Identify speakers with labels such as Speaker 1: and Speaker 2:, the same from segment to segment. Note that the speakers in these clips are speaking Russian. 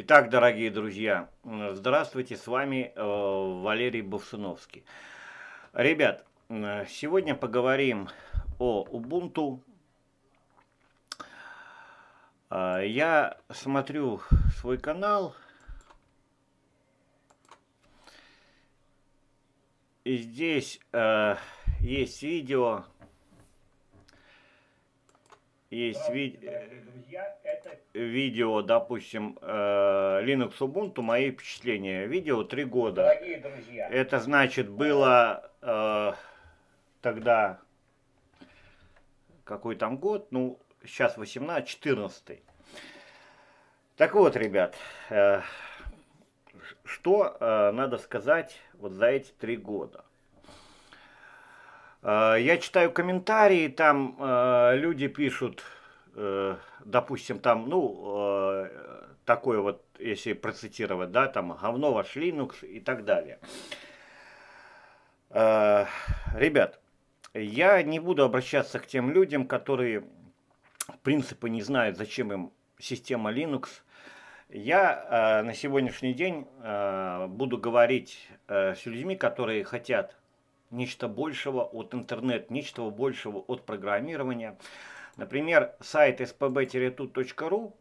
Speaker 1: Итак, дорогие друзья, здравствуйте, с вами э, Валерий Бовсуновский. Ребят, сегодня поговорим о Ubuntu. А, я смотрю свой канал. И здесь э, есть видео. Есть видео видео, допустим, э, Linux Ubuntu, мои впечатления. Видео три года. Дорогие друзья. Это значит было э, тогда какой там год, ну сейчас 18, 14. Так вот, ребят, э, что э, надо сказать вот за эти три года? Э, я читаю комментарии, там э, люди пишут, Э, допустим, там, ну, э, такое вот, если процитировать, да, там, говно ваш Linux и так далее. Э, ребят, я не буду обращаться к тем людям, которые, в принципе, не знают, зачем им система Linux. Я э, на сегодняшний день э, буду говорить э, с людьми, которые хотят нечто большего от интернет, нечто большего от программирования. Например, сайт spb-tut.ru.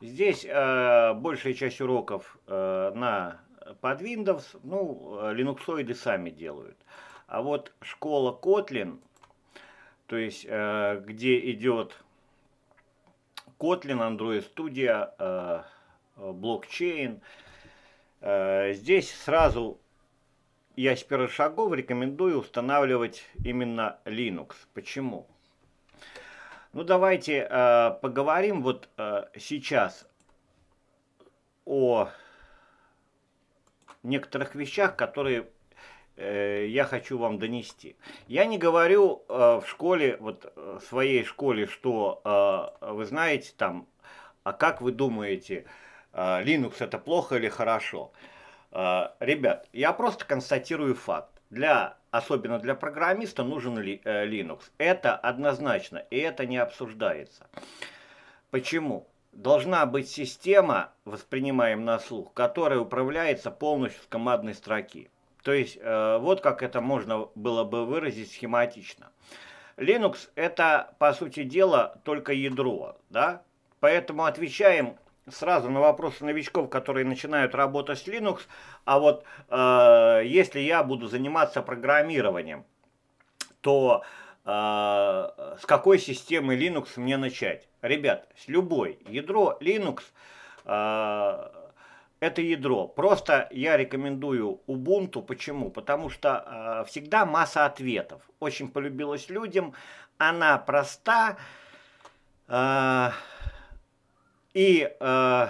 Speaker 1: Здесь э, большая часть уроков э, на под Windows, ну, линуксоиды э, сами делают. А вот школа Kotlin, то есть э, где идет Kotlin, Android Studio, э, блокчейн, э, здесь сразу я с первых шагов рекомендую устанавливать именно Linux. Почему? Ну давайте э, поговорим вот э, сейчас о некоторых вещах, которые э, я хочу вам донести. Я не говорю э, в школе, вот э, в своей школе, что э, вы знаете там, а как вы думаете, э, Linux это плохо или хорошо? Э, ребят, я просто констатирую факт. Для особенно для программиста, нужен ли э, Linux. Это однозначно, и это не обсуждается. Почему? Должна быть система, воспринимаем на слух, которая управляется полностью с командной строки. То есть, э, вот как это можно было бы выразить схематично. Linux это, по сути дела, только ядро, да? Поэтому отвечаем сразу на вопросы новичков, которые начинают работу с Linux, а вот э, если я буду заниматься программированием, то э, с какой системы Linux мне начать? Ребят, с любой. Ядро Linux э, это ядро. Просто я рекомендую Ubuntu. Почему? Потому что э, всегда масса ответов. Очень полюбилась людям. Она проста. Э, и э,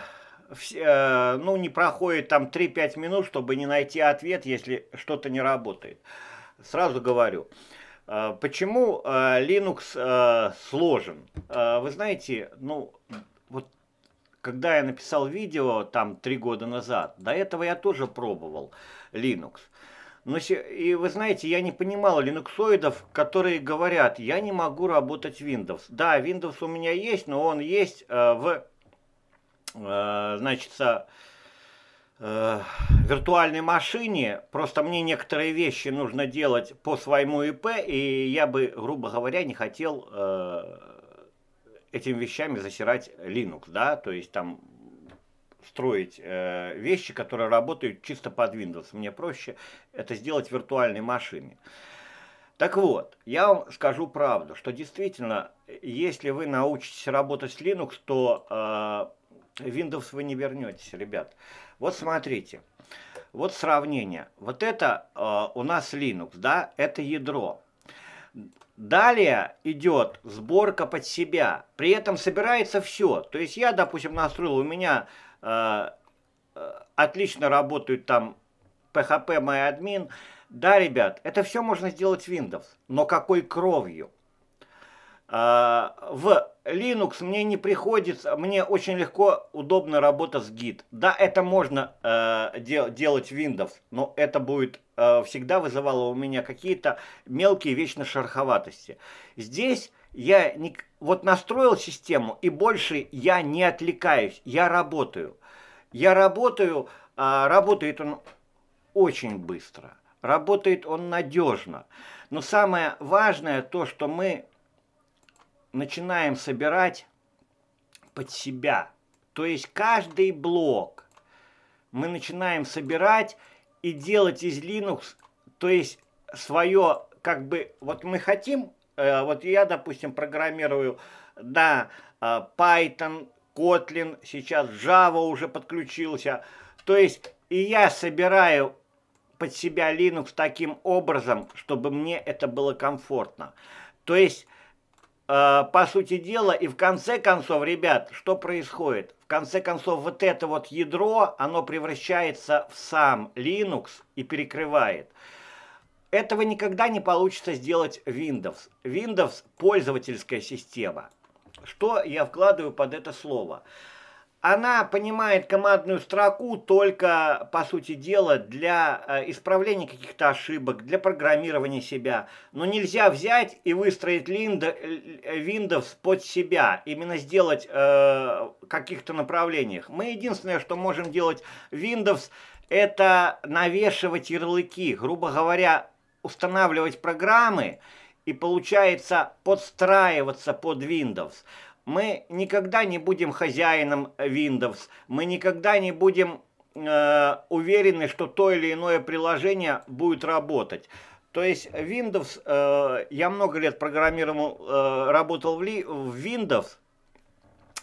Speaker 1: э, ну, не проходит там 3-5 минут, чтобы не найти ответ, если что-то не работает. Сразу говорю. Э, почему э, Linux э, сложен? Э, вы знаете, ну, вот когда я написал видео там три года назад, до этого я тоже пробовал Linux. Но, и вы знаете, я не понимал линуксоидов, которые говорят, я не могу работать Windows. Да, Windows у меня есть, но он есть э, в Э, значит, э, виртуальной машине, просто мне некоторые вещи нужно делать по своему ИП, и я бы, грубо говоря, не хотел э, этими вещами засирать Linux, да, то есть там строить э, вещи, которые работают чисто под Windows. Мне проще это сделать в виртуальной машине. Так вот, я вам скажу правду, что действительно, если вы научитесь работать с Linux, то э, Windows вы не вернетесь, ребят. Вот смотрите, вот сравнение. Вот это э, у нас Linux, да, это ядро. Далее идет сборка под себя. При этом собирается все. То есть я, допустим, настроил, у меня э, э отлично работают там PHP, MyAdmin. Да, ребят, это все можно сделать в Windows, но какой кровью? Э, в Linux мне не приходится, мне очень легко, удобно работа с Git. Да, это можно э, дел, делать Windows, но это будет э, всегда вызывало у меня какие-то мелкие вечно шероховатости. Здесь я не, вот настроил систему и больше я не отвлекаюсь, я работаю. Я работаю, э, работает он очень быстро, работает он надежно. Но самое важное то, что мы начинаем собирать под себя. То есть каждый блок мы начинаем собирать и делать из Linux, то есть свое, как бы, вот мы хотим, э, вот я, допустим, программирую, да, э, Python, Kotlin, сейчас Java уже подключился, то есть и я собираю под себя Linux таким образом, чтобы мне это было комфортно. То есть Э, по сути дела, и в конце концов, ребят, что происходит? В конце концов, вот это вот ядро, оно превращается в сам Linux и перекрывает. Этого никогда не получится сделать Windows. Windows – пользовательская система. Что я вкладываю под это слово? Слово она понимает командную строку только, по сути дела, для э, исправления каких-то ошибок, для программирования себя. Но нельзя взять и выстроить Линда, э, э, Windows под себя, именно сделать э, каких-то направлениях. Мы единственное, что можем делать Windows, это навешивать ярлыки, грубо говоря, устанавливать программы, и получается подстраиваться под Windows. Мы никогда не будем хозяином Windows, мы никогда не будем э, уверены, что то или иное приложение будет работать. То есть Windows, э, я много лет программировал, э, работал в, ли, в Windows,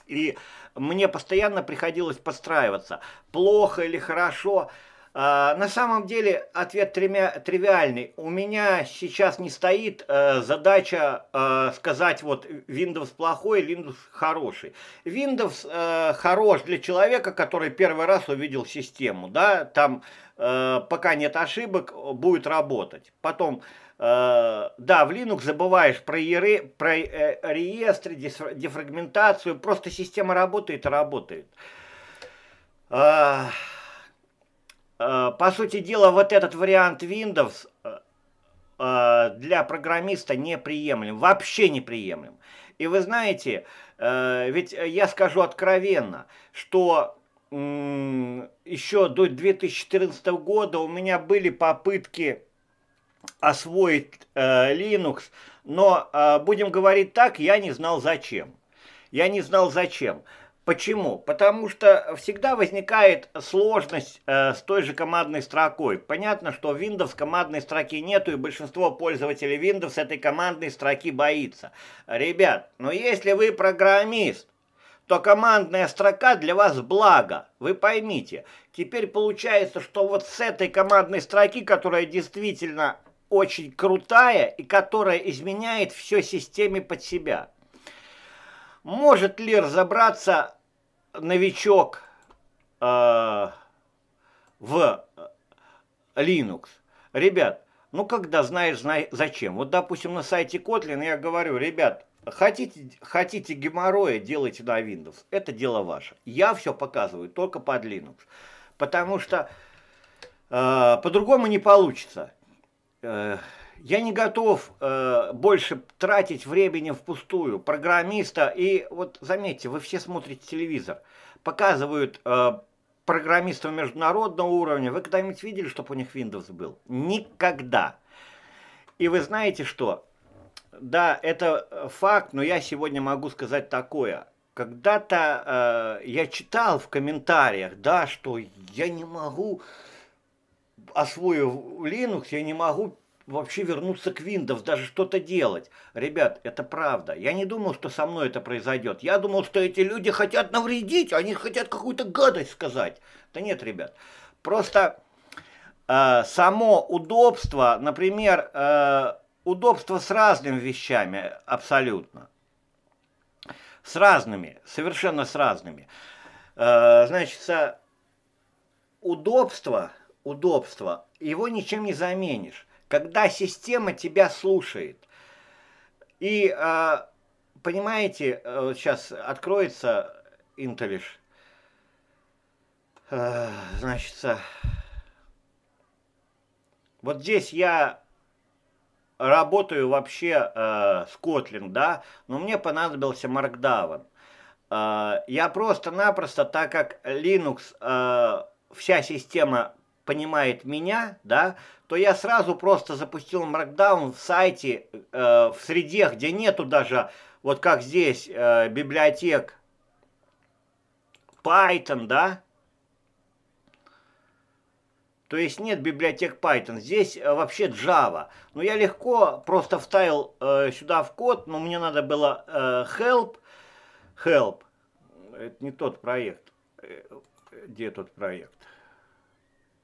Speaker 1: и мне постоянно приходилось подстраиваться. Плохо или хорошо – а, на самом деле ответ тривиальный. У меня сейчас не стоит э, задача э, сказать вот Windows плохой, Windows хороший. Windows э, хорош для человека, который первый раз увидел систему. Да? Там пока нет ошибок, будет работать. Потом, да, в Linux забываешь про, ере, про реестры, дефрагментацию. Просто система работает и работает. А, Э, по сути дела, вот этот вариант Windows э, э, для программиста неприемлем, вообще неприемлем. И вы знаете, ведь я скажу откровенно, что еще до 2014 года у меня были попытки освоить Linux, но будем говорить так, я не знал зачем. Я не знал зачем. Почему? Потому что всегда возникает сложность э, с той же командной строкой. Понятно, что в Windows командной строки нету, и большинство пользователей Windows этой командной строки боится. Ребят, но ну если вы программист, то командная строка для вас благо. Вы поймите, теперь получается, что вот с этой командной строки, которая действительно очень крутая и которая изменяет все системе под себя – может ли разобраться новичок э, в Linux? Ребят, ну когда знаешь, знай зачем. Вот, допустим, на сайте Kotlin я говорю, ребят, хотите, хотите геморроя, делайте на Windows. Это дело ваше. Я все показываю только под Linux. Потому что э, по-другому не получится. Э, я не готов э, больше тратить времени впустую. Программиста и вот заметьте, вы все смотрите телевизор. Показывают э, программистов международного уровня. Вы когда-нибудь видели, чтобы у них Windows был? Никогда. И вы знаете что? Да, это э, факт, но я сегодня могу сказать такое. Когда-то э, я читал в комментариях, да, что я не могу, освоив Linux, я не могу вообще вернуться к Windows, даже что-то делать. Ребят, это правда. Я не думал, что со мной это произойдет. Я думал, что эти люди хотят навредить, а они хотят какую-то гадость сказать. Да нет, ребят. Просто э, само удобство, например, э, удобство с разными вещами абсолютно. С разными, совершенно с разными. Э, значит, удобство, удобство, его ничем не заменишь когда система тебя слушает. И, а, понимаете, сейчас э, откроется Интелиш, э, значит, вот здесь я работаю вообще э, с Kotlin, да, но мне понадобился Markdown. Э, я просто-напросто, так как Linux, э, вся система понимает меня, да, то я сразу просто запустил Markdown в сайте, э, в среде, где нету даже, вот как здесь, э, библиотек Python, да, то есть нет библиотек Python, здесь э, вообще Java. Но я легко просто вставил э, сюда в код, но мне надо было э, help, help. Это не тот проект. Э, где тот проект?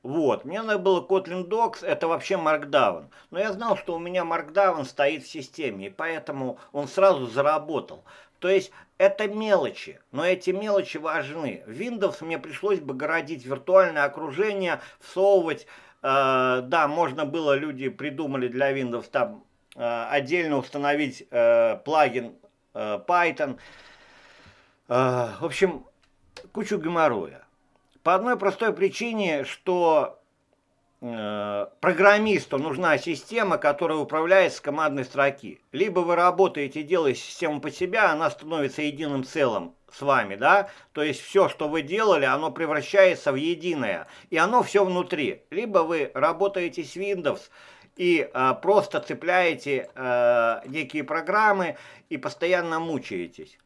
Speaker 1: Вот, мне надо было Kotlin Docs, это вообще Markdown. Но я знал, что у меня Markdown стоит в системе, и поэтому он сразу заработал. То есть это мелочи, но эти мелочи важны. В Windows мне пришлось бы городить виртуальное окружение, всовывать. Э, да, можно было, люди придумали для Windows там э, отдельно установить э, плагин э, Python. Э, в общем, кучу геморроя. По одной простой причине, что э, программисту нужна система, которая управляет с командной строки. Либо вы работаете, делаете систему под себя, она становится единым целым с вами, да? То есть все, что вы делали, оно превращается в единое. И оно все внутри. Либо вы работаете с Windows, и э, просто цепляете э, некие программы и постоянно мучаетесь.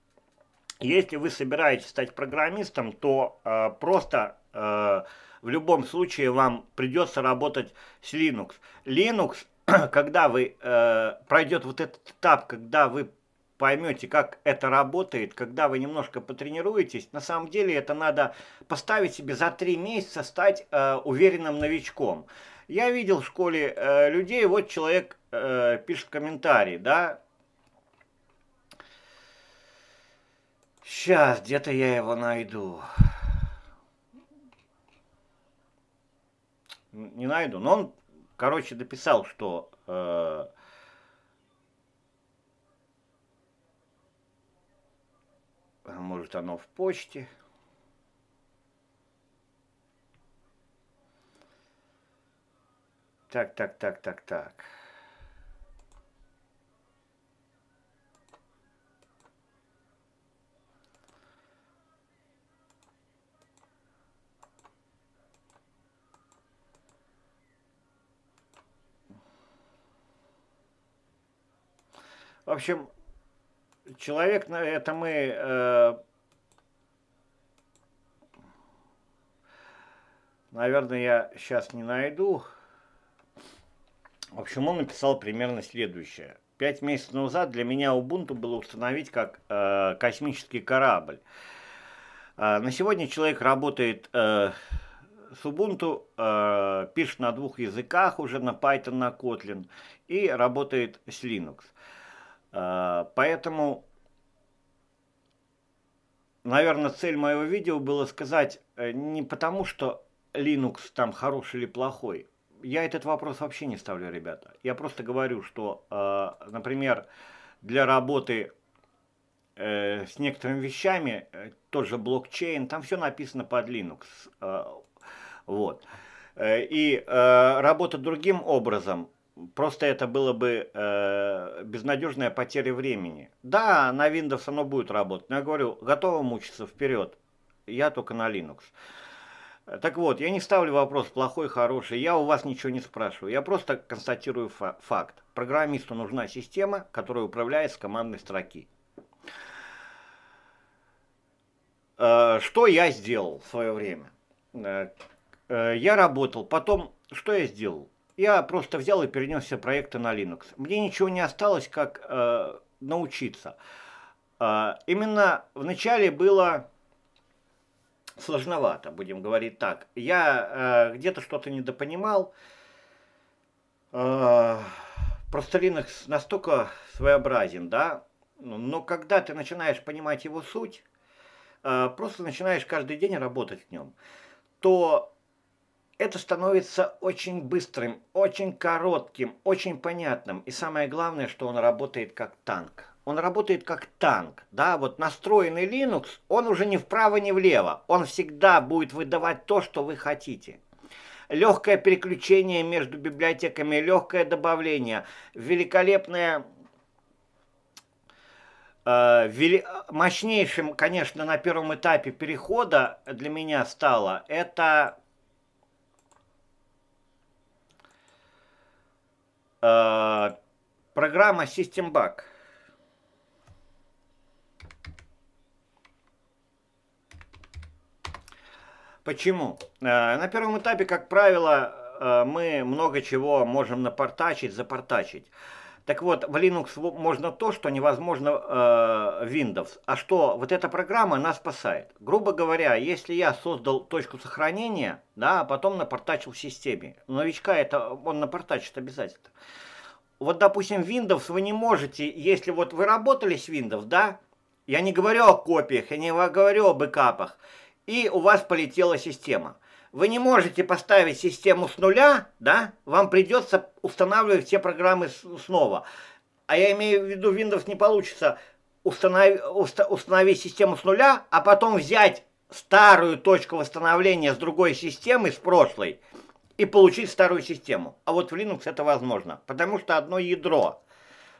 Speaker 1: Если вы собираетесь стать программистом, то э, просто э, в любом случае вам придется работать с Linux. Linux, когда вы э, пройдет вот этот этап, когда вы поймете, как это работает, когда вы немножко потренируетесь, на самом деле это надо поставить себе за три месяца стать э, уверенным новичком. Я видел в школе э, людей, вот человек э, пишет комментарий, да, Сейчас где-то я его найду. Не найду, но он, короче, дописал, что... Э, а может, оно в почте. Так, так, так, так, так. В общем, человек, это мы... Э, наверное, я сейчас не найду. В общем, он написал примерно следующее. Пять месяцев назад для меня Ubuntu было установить как э, космический корабль. Э, на сегодня человек работает э, с Ubuntu, э, пишет на двух языках уже, на Python, на Kotlin и работает с Linux. Э, Э, поэтому, наверное, цель моего видео было сказать э, не потому, что Linux там хороший или плохой. Я этот вопрос вообще не ставлю, ребята. Я просто говорю, что, э, например, для работы с некоторыми вещами, тоже блокчейн, там все написано под Linux. Вот. И работа другим образом – Просто это было бы э, безнадежная потеря времени. Да, на Windows оно будет работать, но я говорю, готово мучиться вперед. Я только на Linux. Так вот, я не ставлю вопрос плохой, хороший, я у вас ничего не спрашиваю, я просто констатирую фа факт. Программисту нужна система, которая управляет с командной строки. Э, что я сделал в свое время? Э, э, я работал, потом что я сделал? я просто взял и перенес все проекты на Linux. Мне ничего не осталось, как э, научиться. Э, именно в начале было сложновато, будем говорить так. Я э, где-то что-то недопонимал. Э, просто Linux настолько своеобразен, да? Но когда ты начинаешь понимать его суть, э, просто начинаешь каждый день работать в нем, то это становится очень быстрым, очень коротким, очень понятным. И самое главное, что он работает как танк. Он работает как танк, да, вот настроенный Linux, он уже ни вправо, ни влево. Он всегда будет выдавать то, что вы хотите. Легкое переключение между библиотеками, легкое добавление, великолепное э, вели... мощнейшим, конечно, на первом этапе перехода для меня стало это Э, программа System SystemBug. Почему? Э, на первом этапе, как правило, э, мы много чего можем напортачить, запортачить. Так вот, в Linux можно то, что невозможно в э, Windows. А что, вот эта программа, нас спасает. Грубо говоря, если я создал точку сохранения, да, а потом напортачил в системе. новичка это, он напортачит обязательно. Вот, допустим, Windows вы не можете, если вот вы работали с Windows, да, я не говорю о копиях, я не говорю о бэкапах, и у вас полетела система – вы не можете поставить систему с нуля, да, вам придется устанавливать все программы снова. А я имею в виду, Windows не получится установи, установить систему с нуля, а потом взять старую точку восстановления с другой системы, с прошлой, и получить старую систему. А вот в Linux это возможно, потому что одно ядро.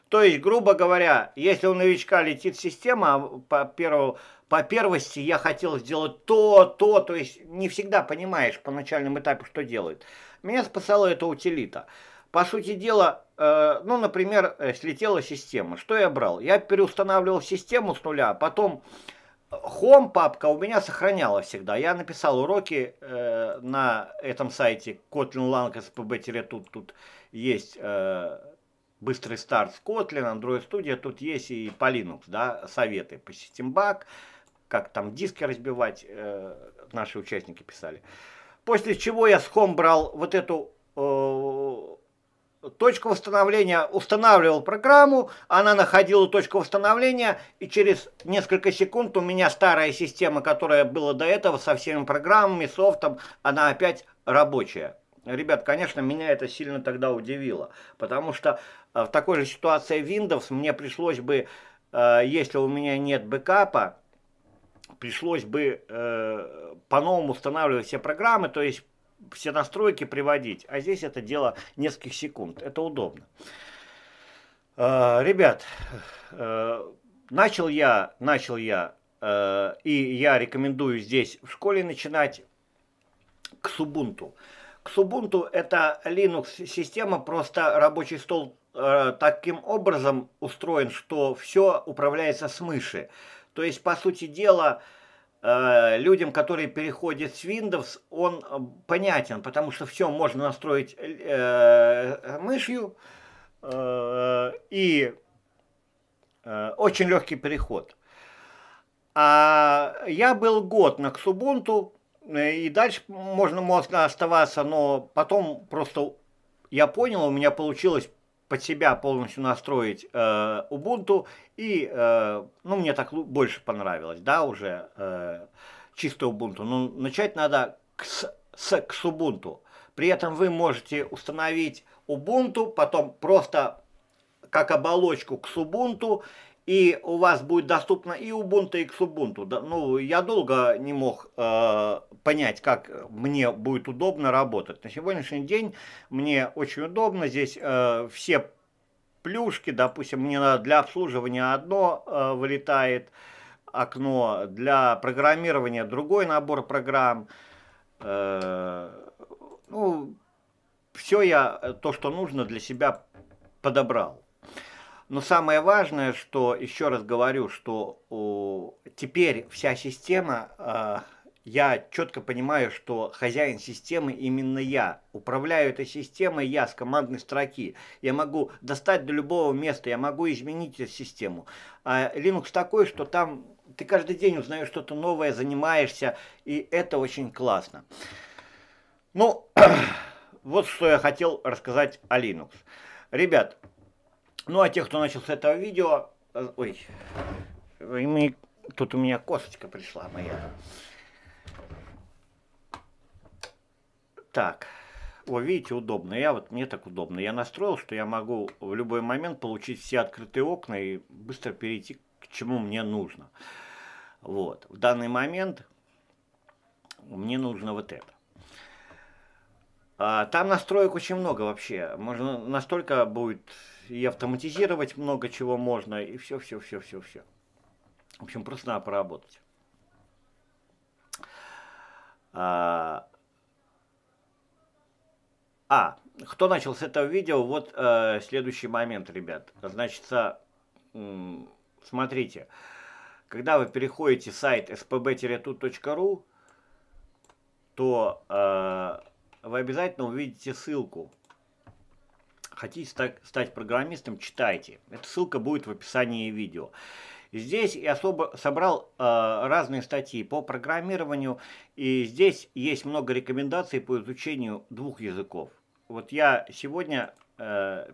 Speaker 1: То есть, грубо говоря, если у новичка летит система а по первому по первости я хотел сделать то, то, то есть не всегда понимаешь по начальному этапе, что делает. Меня спасала эта утилита. По сути дела, э, ну, например, э, слетела система. Что я брал? Я переустанавливал систему с нуля, а потом э, Home папка у меня сохраняла всегда. Я написал уроки э, на этом сайте Kotlin Lang spb тут тут есть э, быстрый старт с Kotlin, Android Studio, тут есть и по Linux, да, советы по System Bug, как там диски разбивать, э, наши участники писали. После чего я с Хом брал вот эту э, точку восстановления, устанавливал программу, она находила точку восстановления, и через несколько секунд у меня старая система, которая была до этого со всеми программами, софтом, она опять рабочая. Ребят, конечно, меня это сильно тогда удивило, потому что э, в такой же ситуации Windows мне пришлось бы, э, если у меня нет бэкапа, пришлось бы э, по-новому устанавливать все программы, то есть все настройки приводить. А здесь это дело нескольких секунд. Это удобно. Э, ребят, э, начал я, начал я, э, и я рекомендую здесь в школе начинать к Субунту. К Субунту это Linux система, просто рабочий стол э, таким образом устроен, что все управляется с мыши. То есть, по сути дела, э, людям, которые переходят с Windows, он э, понятен, потому что все можно настроить э, мышью и очень легкий переход. А я был год на Ксубунту, и дальше можно можно оставаться, но потом просто я понял, у меня получилось под себя полностью настроить э, Ubuntu, и, э, ну, мне так больше понравилось, да, уже э, чисто Ubuntu, но ну, начать надо с, с, с Ubuntu. При этом вы можете установить Ubuntu, потом просто как оболочку к Ubuntu и у вас будет доступно и Ubuntu, и Xubuntu. Да, ну, я долго не мог э, понять, как мне будет удобно работать. На сегодняшний день мне очень удобно. Здесь э, все плюшки, допустим, мне для обслуживания одно э, вылетает окно, для программирования другой набор программ. Э, ну, все я, э, то, что нужно для себя подобрал. Но самое важное, что, еще раз говорю, что о, теперь вся система, э, я четко понимаю, что хозяин системы именно я. Управляю этой системой я с командной строки. Я могу достать до любого места, я могу изменить эту систему. А Linux такой, что там ты каждый день узнаешь что-то новое, занимаешься, и это очень классно. Ну, вот что я хотел рассказать о Linux. Ребят, ну а те, кто начал с этого видео, э, ой, тут у меня кошечка пришла моя. Так, вы видите, удобно. Я вот, мне так удобно. Я настроил, что я могу в любой момент получить все открытые окна и быстро перейти к чему мне нужно. Вот, в данный момент мне нужно вот это. А, там настроек очень много вообще. Можно настолько будет и автоматизировать много чего можно, и все, все, все, все, все. В общем, просто надо поработать. А, а кто начал с этого видео? Вот э, следующий момент, ребят. Значит, смотрите, когда вы переходите сайт spb-tut.ru, то э, вы обязательно увидите ссылку хотите стать программистом, читайте. Эта ссылка будет в описании видео. Здесь я особо собрал э, разные статьи по программированию, и здесь есть много рекомендаций по изучению двух языков. Вот я сегодня э,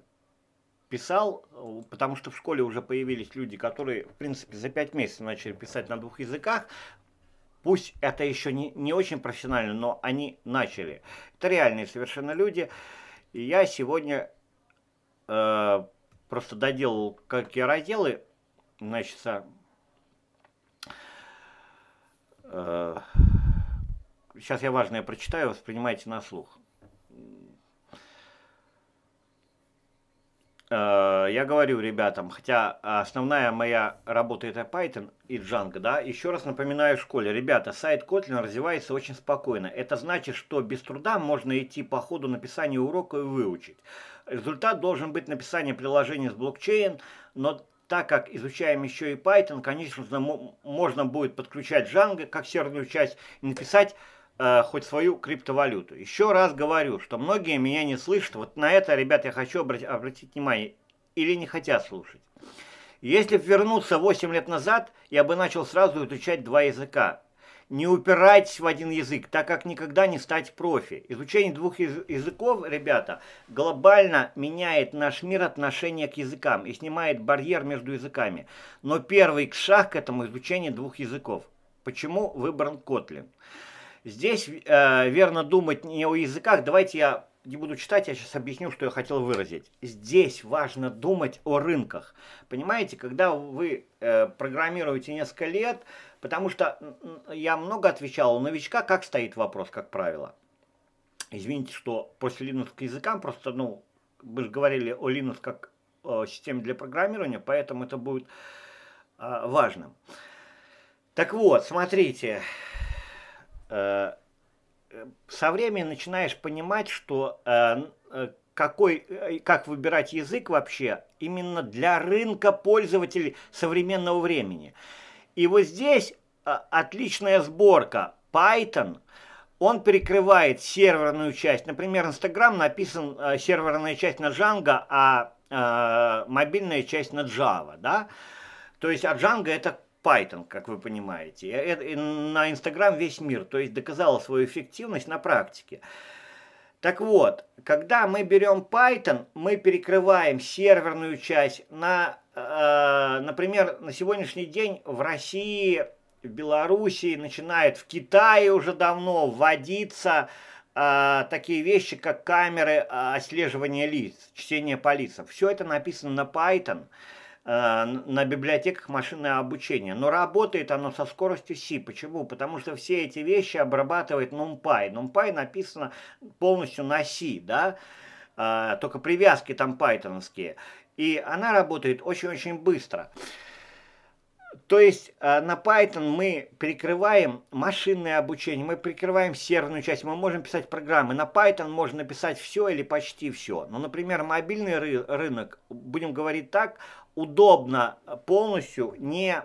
Speaker 1: писал, потому что в школе уже появились люди, которые, в принципе, за пять месяцев начали писать на двух языках. Пусть это еще не, не очень профессионально, но они начали. Это реальные совершенно люди. И я сегодня Э, просто доделал какие разделы, значит, э, сейчас я важное прочитаю, воспринимайте на слух. Э, я говорю ребятам, хотя основная моя работа это Python и Django, да, еще раз напоминаю в школе, ребята, сайт Kotlin развивается очень спокойно. Это значит, что без труда можно идти по ходу написания урока и выучить. Результат должен быть написание приложения с блокчейн, но так как изучаем еще и Python, конечно, же, можно будет подключать Django как серверную часть и написать э, хоть свою криптовалюту. Еще раз говорю, что многие меня не слышат. Вот на это, ребят, я хочу обратить, обратить внимание. Или не хотят слушать. Если вернуться 8 лет назад, я бы начал сразу изучать два языка не упирайтесь в один язык, так как никогда не стать профи. Изучение двух языков, ребята, глобально меняет наш мир отношение к языкам и снимает барьер между языками. Но первый шаг к этому изучение двух языков. Почему выбран Котлин? Здесь э, верно думать не о языках. Давайте я не буду читать, я сейчас объясню, что я хотел выразить. Здесь важно думать о рынках. Понимаете, когда вы э, программируете несколько лет, потому что я много отвечал, у новичка как стоит вопрос, как правило. Извините, что после Linux к языкам просто, ну, мы же говорили о Linux как о системе для программирования, поэтому это будет э, важным. Так вот, смотрите, э, со временем начинаешь понимать, что э, э, какой, э, как выбирать язык вообще именно для рынка пользователей современного времени. И вот здесь отличная сборка Python, он перекрывает серверную часть. Например, Instagram написан э, серверная часть на Django, а э, мобильная часть на Java. Да? То есть, а Django это Python, как вы понимаете. на Instagram весь мир, то есть доказала свою эффективность на практике. Так вот, когда мы берем Python, мы перекрываем серверную часть. На, э, например, на сегодняшний день в России, в Белоруссии начинает, в Китае уже давно вводиться э, такие вещи, как камеры э, отслеживания лиц, чтение по лицам. Все это написано на Python. Э, Э, на библиотеках машинное обучение. Но работает оно со скоростью C. Почему? Потому что все эти вещи обрабатывает NumPy. NumPy написано полностью на C, да, а, только привязки там пайтоновские. И она работает очень-очень быстро. Быстро. То есть э, на Python мы прикрываем машинное обучение, мы прикрываем серверную часть, мы можем писать программы. На Python можно писать все или почти все. Но, ну, например, мобильный ры рынок, будем говорить так, удобно полностью не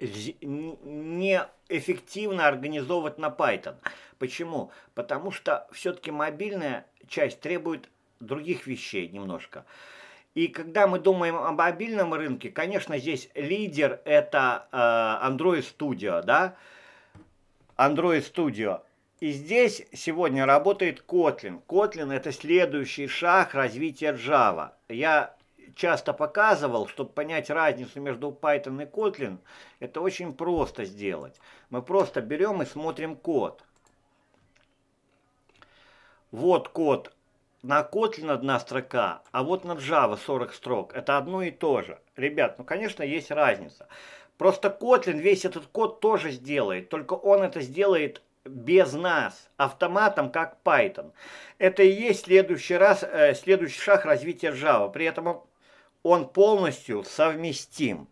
Speaker 1: не эффективно организовывать на Python. Почему? Потому что все-таки мобильная часть требует других вещей немножко. И когда мы думаем об мобильном рынке, конечно, здесь лидер – это э, Android Studio, да? Android Studio. И здесь сегодня работает Kotlin. Kotlin – это следующий шаг развития Java. Я часто показывал, чтобы понять разницу между Python и Kotlin, это очень просто сделать. Мы просто берем и смотрим код. Вот код на Kotlin одна строка, а вот на Java 40 строк. Это одно и то же. Ребят, ну, конечно, есть разница. Просто Kotlin весь этот код тоже сделает, только он это сделает без нас, автоматом, как Python. Это и есть следующий, раз, э, следующий шаг развития Java. При этом он полностью совместим.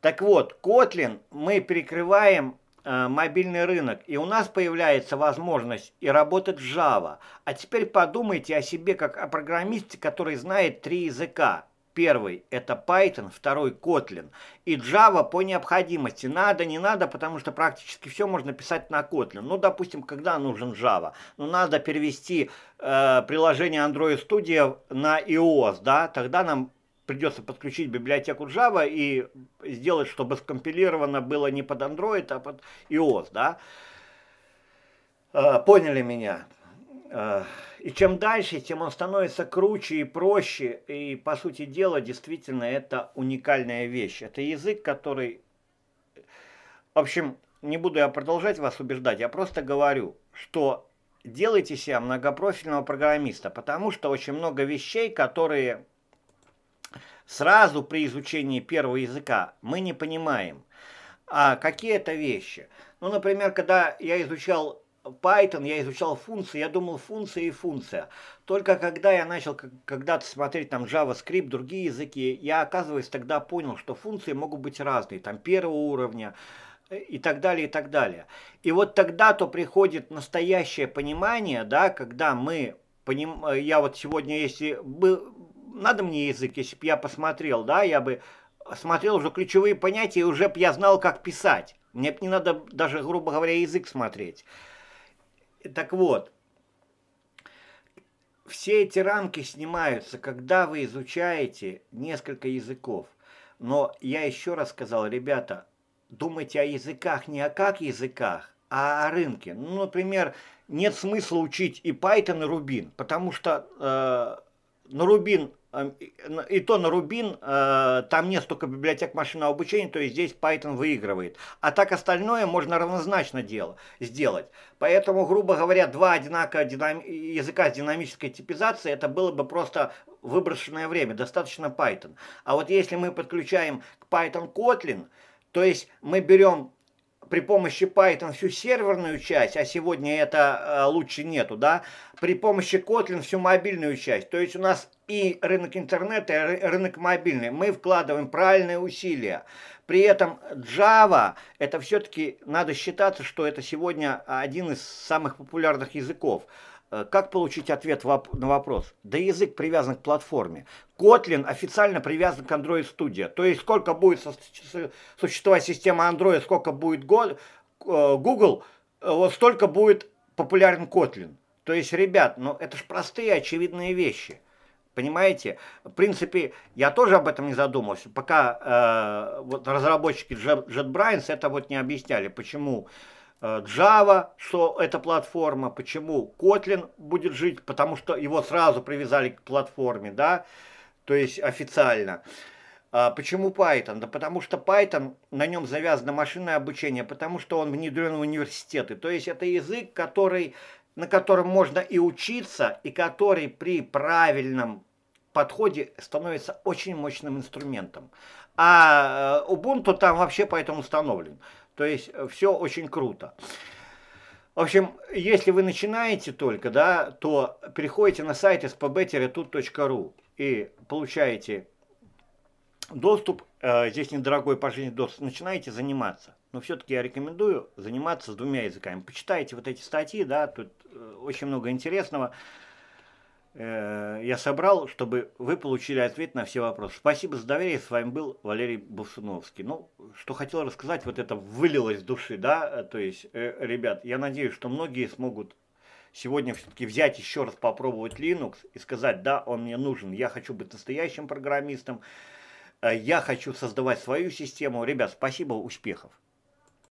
Speaker 1: Так вот, Kotlin мы перекрываем Э, мобильный рынок, и у нас появляется возможность и работать в Java. А теперь подумайте о себе как о программисте, который знает три языка. Первый – это Python, второй – Kotlin. И Java по необходимости. Надо, не надо, потому что практически все можно писать на Kotlin. Ну, допустим, когда нужен Java? Ну, надо перевести э, приложение Android Studio на iOS, да, тогда нам придется подключить библиотеку Java и сделать, чтобы скомпилировано было не под Android, а под iOS, да? А, поняли меня? А, и чем дальше, тем он становится круче и проще, и, по сути дела, действительно, это уникальная вещь. Это язык, который... В общем, не буду я продолжать вас убеждать, я просто говорю, что делайте себя многопрофильного программиста, потому что очень много вещей, которые сразу при изучении первого языка мы не понимаем. А какие это вещи? Ну, например, когда я изучал Python, я изучал функции, я думал функция и функция. Только когда я начал когда-то смотреть там JavaScript, другие языки, я, оказывается, тогда понял, что функции могут быть разные, там первого уровня, э, и так далее, и так далее. И вот тогда-то приходит настоящее понимание, да, когда мы, поним... Э, я вот сегодня, если бы надо мне язык, если бы я посмотрел, да, я бы смотрел уже ключевые понятия, и уже бы я знал, как писать. Мне бы не надо даже, грубо говоря, язык смотреть. Так вот, все эти рамки снимаются, когда вы изучаете несколько языков. Но я еще раз сказал, ребята, думайте о языках не о как языках, а о рынке. Ну, например, нет смысла учить и Python, и Рубин, потому что э, на Рубин Эм, и то на Рубин, э, там нет столько библиотек машинного обучения, то есть здесь Python выигрывает. А так остальное можно равнозначно дело, сделать. Поэтому, грубо говоря, два одинаковых динам... языка с динамической типизацией, это было бы просто выброшенное время, достаточно Python. А вот если мы подключаем к Python Kotlin, то есть мы берем при помощи Python всю серверную часть, а сегодня это э, лучше нету, да, при помощи Kotlin всю мобильную часть. То есть у нас и рынок интернета, и рынок мобильный. Мы вкладываем правильные усилия. При этом Java, это все-таки надо считаться, что это сегодня один из самых популярных языков. Э, как получить ответ на вопрос? Да язык привязан к платформе. Kotlin официально привязан к Android Studio. То есть сколько будет существовать система Android, сколько будет э, Google, э, вот столько будет популярен Kotlin. То есть, ребят, ну это же простые очевидные вещи. Понимаете? В принципе, я тоже об этом не задумывался. Пока э, вот разработчики JetBrains это вот не объясняли, почему Э, Java, что это платформа, почему Kotlin будет жить, потому что его сразу привязали к платформе, да, то есть официально. А почему Python? Да потому что Python, на нем завязано машинное обучение, потому что он внедрен в университеты. То есть это язык, который, на котором можно и учиться, и который при правильном подходе становится очень мощным инструментом. А э, Ubuntu там вообще поэтому установлен. То есть э, все очень круто. В общем, если вы начинаете только, да, то переходите на сайт spb и получаете доступ, э, здесь недорогой по жизни доступ, начинаете заниматься. Но все-таки я рекомендую заниматься с двумя языками. Почитайте вот эти статьи, да, тут э, очень много интересного. Э, я собрал, чтобы вы получили ответ на все вопросы. Спасибо за доверие. С вами был Валерий Бусуновский. Ну, что хотел рассказать, вот это вылилось с души, да? То есть, э, ребят, я надеюсь, что многие смогут сегодня все-таки взять еще раз попробовать Linux и сказать, да, он мне нужен, я хочу быть настоящим программистом, э, я хочу создавать свою систему. Ребят, спасибо, успехов!